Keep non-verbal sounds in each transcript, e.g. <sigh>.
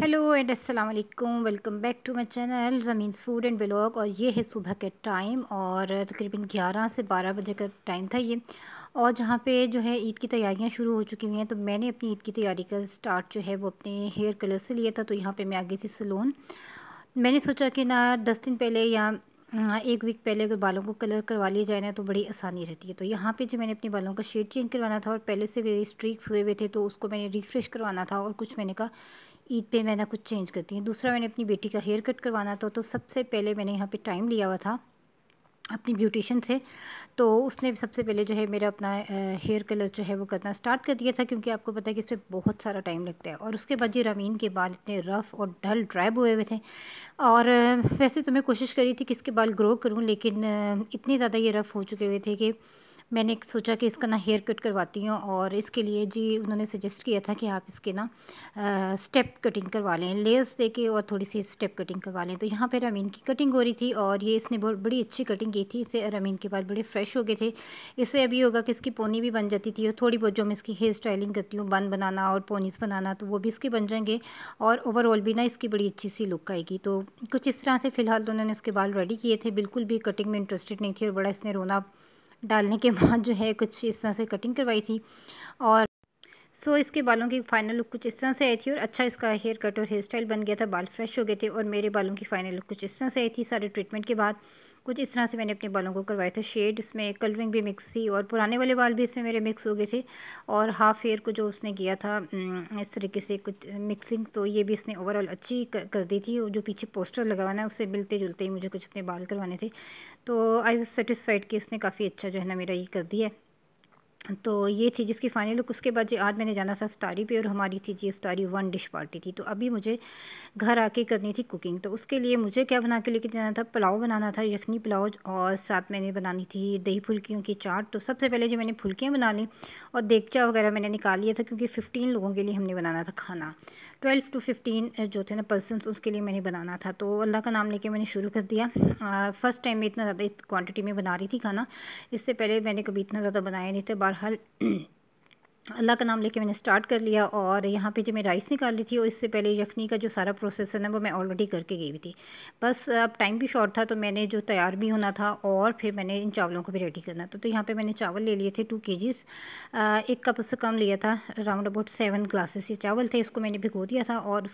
hello and अस्सलाम वालेकुम welcome back to my channel Zameen food and blog और ये है सुबह के टाइम और तकरीबन 11 से 12 बजे का टाइम था ये और जहाँ पे जो है ईद की तैयारियाँ शुरू हो चुकी हुई हैं तो मैंने अपनी ईद की तैयारी का स्टार्ट जो है वो अपने हेयर कलर से लिया था तो यहाँ पर मैं आगे थी सलून मैंने सोचा कि ना दस दिन पहले या एक वीक पहले अगर बालों को कलर करवा लिया जाए ना तो बड़ी आसानी रहती है तो यहाँ पे जो मैंने अपने बालों का शेड चेंज करवाना था और पहले से मेरे स्ट्रीक्स हुए हुए थे तो उसको मैंने रिफ़्रेश करवाना था और कुछ मैंने कहा ईद पे मैंने कुछ चेंज करती हूँ दूसरा मैंने अपनी बेटी का हेयर कट करवाना था तो सबसे पहले मैंने यहाँ पे टाइम लिया हुआ था अपनी ब्यूटिशन से तो उसने सबसे पहले जो है मेरा अपना हेयर कलर जो है वो करना स्टार्ट कर दिया था क्योंकि आपको पता है कि इस पर बहुत सारा टाइम लगता है और उसके बाद ये रवीन के बाल इतने रफ़ और डल ड्राइब हुए हुए थे और वैसे तो मैं कोशिश करी थी कि इसके बाल ग्रो करूँ लेकिन इतने ज़्यादा ये रफ़ हो चुके हुए थे कि मैंने सोचा कि इसका ना हेयर कट करवाती हूँ और इसके लिए जी उन्होंने सजेस्ट किया था कि आप इसके ना स्टेप कटिंग करवा लें लेस दे के और थोड़ी सी स्टेप कटिंग करवा लें तो यहाँ पर रमीन की कटिंग हो रही थी और ये इसने बहुत बड़ी अच्छी कटिंग की थी इससे रमीन के बाल बड़े फ्रेश हो गए थे इससे अभी होगा कि इसकी पोनी भी बन जाती थी और थोड़ी बहुत जो मैं इसकी हेयर स्टाइलिंग करती हूँ बन बनाना और पोनीस बनाना तो वो भी इसके बन जाएंगे और ओवरऑल भी ना इसकी बड़ी अच्छी सी लुक आएगी तो कुछ इस तरह से फ़िलहाल तो उन्होंने उसके बाल रेडी किए थे बिल्कुल भी कटिंग में इंटरेस्टेड नहीं थी और बड़ा इसने रोना डालने के बाद जो है कुछ इस तरह से कटिंग करवाई थी और सो so, इसके बालों की फाइनल लुक कुछ इस तरह से आई थी और अच्छा इसका हेयर कट और हेयर स्टाइल बन गया था बाल फ्रेश हो गए थे और मेरे बालों की फाइनल लुक कुछ इस तरह से आई थी सारे ट्रीटमेंट के बाद कुछ इस तरह से मैंने अपने बालों को करवाए थे शेड इसमें कलरिंग भी मिक्स थी और पुराने वाले बाल भी इसमें मेरे मिक्स हो गए थे और हाफ हेयर को जो उसने किया था इस तरीके से कुछ मिक्सिंग तो ये भी इसने ओवरऑल अच्छी कर दी थी और जो पीछे पोस्टर लगाना है उससे मिलते जुलते ही मुझे कुछ अपने बाल करवाने थे तो आई वॉज सेटिस्फाइड कि उसने काफ़ी अच्छा जो है ना मेरा ये कर दिया है तो ये थी जिसकी फाइनल लुक उसके बाद जो आज मैंने जाना था अफ्तारी पे और हमारी थी जी अफ्तारी वन डिश पार्टी थी तो अभी मुझे घर आके करनी थी कुकिंग तो उसके लिए मुझे क्या बना के लेके जाना था पुलाव बनाना था यखनी पुलाव और साथ मैंने बनानी थी दही फुल्कियों की चाट तो सबसे पहले जो मैंने फुल्कियाँ बना ली और देगचा वगैरह मैंने निकाल लिया था क्योंकि फ़िफ्टीन लोगों के लिए हमने बनाना था खाना ट्वेल्व टू फिफ्टीन जो थे ना पर्सनस उसके लिए मैंने बनाना था तो अल्लाह का नाम लेके मैंने शुरू कर दिया फ़र्स्ट टाइम में इतना ज़्यादा क्वान्टिटी में बना रही थी खाना इससे पहले मैंने कभी इतना ज़्यादा बनाया नहीं था बहरहाल <clears throat> अल्लाह का नाम लेके मैंने स्टार्ट कर लिया और यहाँ पे जो मैं राइस निकाल ली थी और इससे पहले यखनी का जो सारा प्रोसेस है ना वो मैं ऑलरेडी करके गई हुई थी बस अब टाइम भी शॉर्ट था तो मैंने जो तैयार भी होना था और फिर मैंने इन चावलों को भी रेडी करना था तो यहाँ पे मैंने चावल ले लिए थे टू के एक कप से कम लिया था राउंड अबाउट सेवन ग्लासेस ये चावल थे इसको मैंने भिगो दिया था और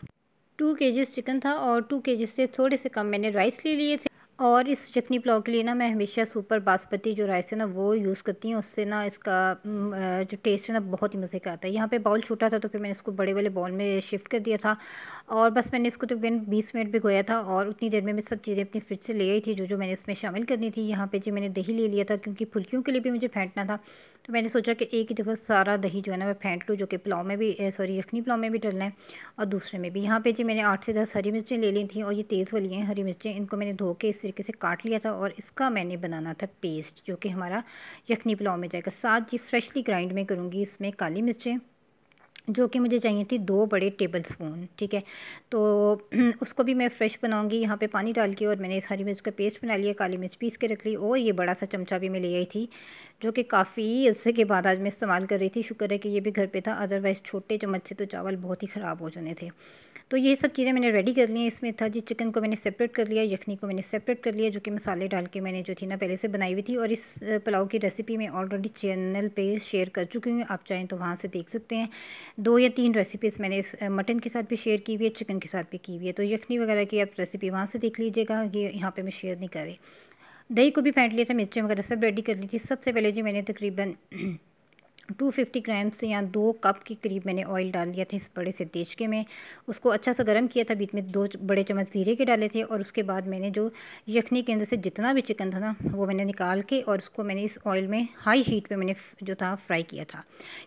टू के चिकन था और टू के से थोड़े से कम मैंने राइस ले लिए थे और इस चटनी पुलाव के लिए ना मैं हमेशा सुपर बासमती जो राइस है ना वो यूज़ करती हूँ उससे ना इसका जो टेस्ट है ना बहुत ही मज़े का आता है यहाँ पे बाउल छोटा था तो फिर मैंने इसको बड़े वाले बाउल में शिफ्ट कर दिया था और बस मैंने इसको तो गेन बीस मिनट भी गोया था और उतनी देर में मैं सब चीज़ें अपनी फ्रिज से ले आई थी जो जो मैंने इसमें शामिल करनी थी यहाँ पर जी मैंने दही ले लिया था क्योंकि फुल्कियों के लिए भी मुझे फेंटना था तो मैंने सोचा कि एक ही दफ़ा सारा दही जो है ना मैं फेंट लूँ जो कि पुलाव में भी सॉरी यखनी पुलाव में भी डलना है और दूसरे में भी यहाँ पे जी मैंने आठ से दस हरी मिर्चें ले ली थी और ये तेज़ वाली हैं हरी मिर्चें इनको मैंने धो के इस तरीके से काट लिया था और इसका मैंने बनाना था पेस्ट जो कि हमारा यखनी पुलाव में जाएगा साथ जी फ्रेशली ग्राइंड में करूँगी इसमें काली मिर्चें जो कि मुझे चाहिए थी दो बड़े टेबल स्पून ठीक है तो <clears throat> उसको भी मैं फ्रेश बनाऊंगी यहाँ पे पानी डाल के और मैंने इस हरी मिर्च का पेस्ट बना लिया काली मिर्च पीस के रख ली और ये बड़ा सा चमचा भी मैं ले आई थी जो कि काफ़ी अरसे के बाद आज मैं इस्तेमाल कर रही थी शुक्र है कि ये भी घर पे था अदरवाइज़ छोटे चम्मच से तो चावल बहुत ही ख़राब हो जाने थे तो ये सब चीज़ें मैंने रेडी कर ली हैं इसमें था जी चिकन को मैंने सेपरेट कर लिया यखनी को मैंने सेपरेट कर लिया जो कि मसाले डाल के मैंने जो थी ना पहले से बनाई हुई थी और इस पुलाव की रेसिपी मैं ऑलरेडी चैनल पे शेयर कर चुकी हूँ आप चाहें तो वहाँ से देख सकते हैं दो या तीन रेसिपीज़ मैंने मटन के साथ भी शेयर की हुई है चिकन के साथ भी की हुई है तो यखनी वगैरह की आप रेसिपी वहाँ से देख लीजिएगा ये यहाँ पर मैं शेयर नहीं कर रही दही को भी फेंट लिया था मिर्ची वगैरह सब रेडी कर ली थी सबसे पहले जी मैंने तकरीबन <clears throat> 250 ग्राम से या दो कप के करीब मैंने ऑयल डाल लिया था इस बड़े से देचके में उसको अच्छा सा गर्म किया था बीच में दो बड़े चम्मच ज़ीरे के डाले थे और उसके बाद मैंने जो यखनी के अंदर से जितना भी चिकन था ना वो मैंने निकाल के और उसको मैंने इस ऑयल में हाई हीट पे मैंने जो था फ्राई किया था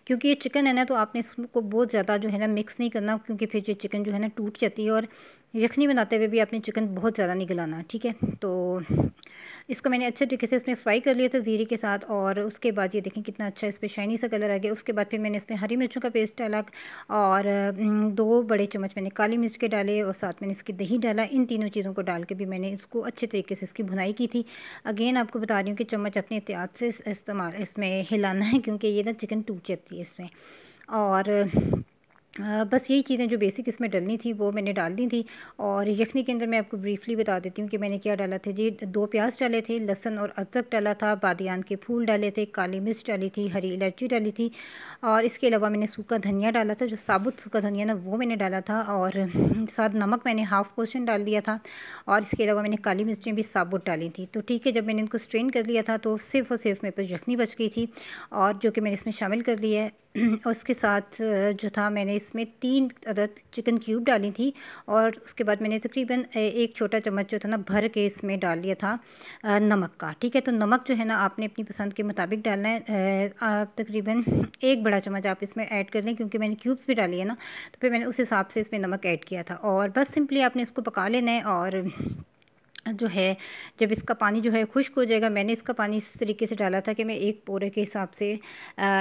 क्योंकि ये चिकन है ना तो आपने इसको बहुत ज़्यादा जो है ना मिक्स नहीं करना क्योंकि फिर ये चिकन जो है ना टूट जाती है और यखनी बनाते हुए भी आपने चिकन बहुत ज़्यादा नहीं गलाना ठीक है तो इसको मैंने अच्छे तरीके से इसमें फ्राई कर लिया था ज़ीरे के साथ और उसके बाद ये देखें कितना अच्छा इस पर शाइनी सा कलर आ गया उसके बाद फिर मैंने इसमें हरी मिर्चों का पेस्ट डाला और दो बड़े चम्मच मैंने काली मिर्च के डाले और साथ मैंने इसकी दही डाला इन तीनों चीज़ों को डाल के भी मैंने इसको अच्छे तरीके से इसकी भुनाई की थी अगेन आपको बता रही हूँ कि चम्मच अपने एहतियात से इस्तेमाल इसमें हिलाना है क्योंकि ये ना चिकन टूट जाती है इसमें और बस यही चीज़ें जो बेसिक इसमें डलनी थी वो मैंने डाल दी थी और यखनी के अंदर मैं आपको ब्रीफली बता देती हूँ कि मैंने क्या डाला था जी दो प्याज डाले थे लहसन और अदरक डाला था बादियान के फूल डाले थे काली मिर्च डाली थी हरी इलायची डाली थी और इसके अलावा मैंने सूखा धनिया डाला था जो साबुत सूखा धनिया ना वो मैंने डाला था और साथ नमक मैंने हाफ़ पोर्शन डाल दिया था और इसके अलावा मैंने काली मिर्चें भी साबुत डाली थी तो ठीक है जब मैंने इनको स्ट्रेन कर लिया था तो सिर्फ और सिर्फ मेरे पास यखनी बच गई थी और जो कि मैंने इसमें शामिल कर लिया है <clears throat> उसके साथ जो था मैंने इसमें तीन अदद चिकन क्यूब डाली थी और उसके बाद मैंने तकरीबन एक छोटा चम्मच जो था ना भर के इसमें डाल लिया था नमक का ठीक है तो नमक जो है ना आपने अपनी पसंद के मुताबिक डालना है आप तकरीबन <clears throat> एक बड़ा चम्मच आप इसमें ऐड कर लें क्योंकि मैंने क्यूब्स भी डाली है ना तो फिर मैंने उस हिसाब से इसमें नमक ऐड किया था और बस सिंपली आपने इसको पका लेना है और जो है जब इसका पानी जो है खुश्क हो जाएगा मैंने इसका पानी इस तरीके से डाला था कि मैं एक पोरे के हिसाब से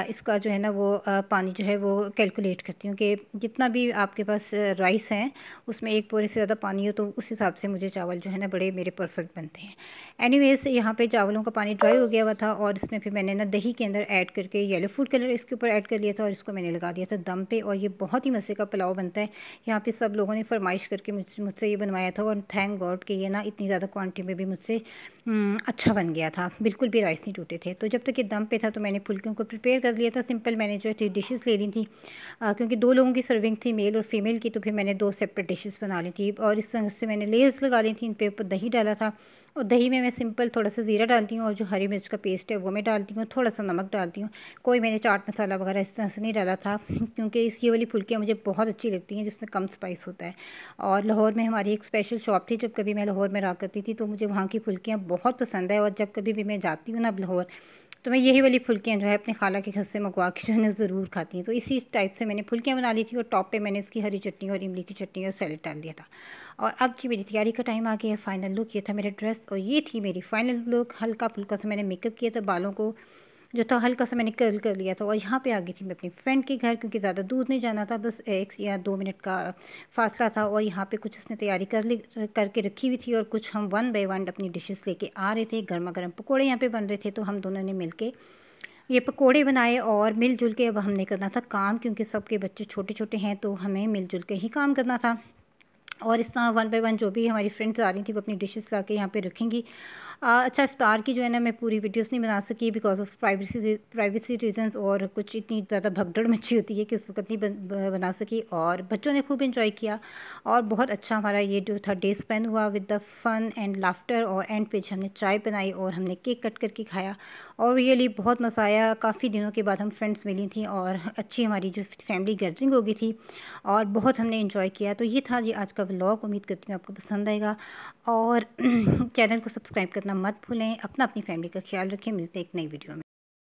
इसका जो है ना वो पानी जो है वो कैलकुलेट करती हूँ कि जितना भी आपके पास राइस है उसमें एक पोरे से ज़्यादा पानी हो तो उस हिसाब से मुझे चावल जो है ना बड़े मेरे परफेक्ट बनते हैं एनी वेज़ यहाँ पर चावलों का पानी ड्राई हो गया हुआ था और इसमें फिर मैंने ना दही के अंदर ऐड करके येलो फूड कलर इसके ऊपर ऐड कर लिया था और इसको मैंने लगा दिया था दम पर और ये बहुत ही मज़े का पुलाव बनता है यहाँ पर सब लोगों ने फरमाइश करके मुझसे ये बनवाया था और थैंक गॉड कि ये ना इतनी ज़्यादा क्वान्टिटी में भी मुझसे हम्म, अच्छा बन गया था बिल्कुल भी राइस नहीं टूटे थे तो जब तक ये दम पे था तो मैंने फुलकियों को प्रिपेयर कर लिया था सिंपल मैंने जो थी डिशेस ले ली थी आ, क्योंकि दो लोगों की सर्विंग थी मेल और फीमेल की तो फिर मैंने दो सेपरेट डिशेज़ बना ली थी और इस उससे मैंने लेस लगा ली थी इन पर दही डाला था और दही में मैं सिंपल थोड़ा सा ज़ीरा डालती हूँ और जो हरी मिर्च का पेस्ट है वो मैं डालती हूँ थोड़ा सा नमक डालती हूँ कोई मैंने चाट मसाला वगैरह इस तरह से नहीं डाला था क्योंकि इस ये वाली फुल्कियाँ मुझे बहुत अच्छी लगती हैं जिसमें कम स्पाइस होता है और लाहौर में हमारी एक स्पेशल शॉप थी जब कभी मैं लाहौर में रहा करती थी तो मुझे वहाँ की फुल्कियाँ बहुत पसंद है और जब कभी भी मैं जाती हूँ ना अब लाहौर तो मैं यही वाली फुल्कियाँ जो है अपने खाला के घर से मंगवा के जो है ना ज़रूर खाती हूँ तो इसी टाइप से मैंने फुल्कियाँ बना ली थी और टॉप पे मैंने इसकी हरी चटनी और इमली की चटनी और सैलड डाल दिया था और अब जी मेरी तैयारी का टाइम आ गया है फाइनल लुक ये था मेरा ड्रेस और ये थी मेरी फाइनल लुक हल्का फुल्का से मैंने मेकअप किया था बालों को जो था हल्का सा मैंने कर्ल कर लिया था और यहाँ पे आ गई थी मैं अपनी फ्रेंड के घर क्योंकि ज़्यादा दूर नहीं जाना था बस एक या दो मिनट का फासला था और यहाँ पे कुछ उसने तैयारी कर ली करके रखी हुई थी और कुछ हम वन बाई वन अपनी डिशेस लेके आ रहे थे गर्मा गर्म पकौड़े यहाँ पर बन रहे थे तो हम दोनों ने मिल के ये पकौड़े बनाए और मिलजुल के अब हमने करना था काम क्योंकि सबके बच्चे छोटे छोटे हैं तो हमें मिलजुल के ही काम करना था और इस तरह वन बाई वन जो भी हमारी फ्रेंड्स आ रही थी वो अपनी डिशेस ला के यहाँ पर रखेंगी अच्छा इफ्तार की जो है ना मैं पूरी वीडियोस नहीं बना सकी because of privacy privacy reasons और कुछ इतनी ज़्यादा भगदड़ मची होती है कि उस वक्त नहीं बन, बना सकी और बच्चों ने खूब इंजॉय किया और बहुत अच्छा हमारा ये जो था डे स्पेंड हुआ with the fun and laughter और एंड पेज हमने चाय बनाई और हमने केक कट करके खाया और रियली बहुत मज़ा आया काफ़ी दिनों के बाद हम फ्रेंड्स मिली थी और अच्छी हमारी जो फैमिली गैदरिंग हो गई थी और बहुत हमने इन्जॉय किया तो ये था जी आज का ब्लॉग उम्मीद करती हूँ आपको पसंद आएगा और चैनल <clears throat> को सब्सक्राइब करना करना मत भूलें अपना अपनी फैमिली का ख्याल रखें मिलते हैं एक नई वीडियो में